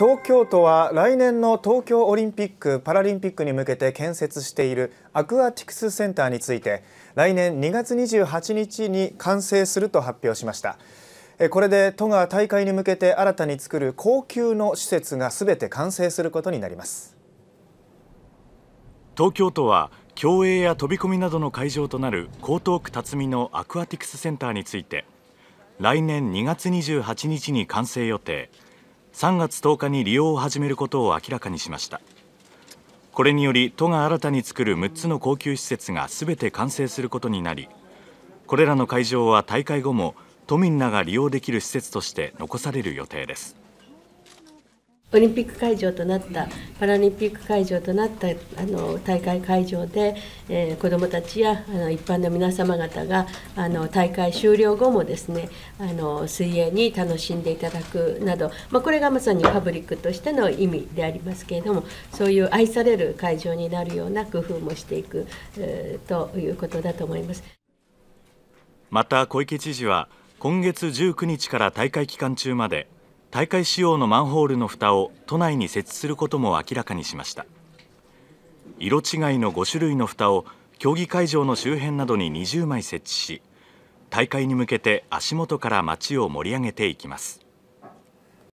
東京都は来年の東京オリンピック・パラリンピックに向けて建設しているアクアティクスセンターについて来年2月28日に完成すると発表しましたこれで都が大会に向けて新たに作る高級の施設がすべて完成することになります東京都は競泳や飛び込みなどの会場となる江東区辰巳のアクアティクスセンターについて来年2月28日に完成予定3月10日に利用を始めることを明らかにしましたこれにより都が新たに作る6つの高級施設がすべて完成することになりこれらの会場は大会後も都民らが利用できる施設として残される予定ですオリンピック会場となったパラリンピック会場となったあの大会会場で、えー、子どもたちやあの一般の皆様方があの大会終了後もですねあの水泳に楽しんでいただくなど、まあ、これがまさにパブリックとしての意味でありますけれどもそういう愛される会場になるような工夫もしていく、えー、ということだと思います。また小池知事は今月19日から大会期間中まで大会仕様のマンホールの蓋を都内に設置することも明らかにしました色違いの5種類の蓋を競技会場の周辺などに20枚設置し大会に向けて足元から街を盛り上げていきます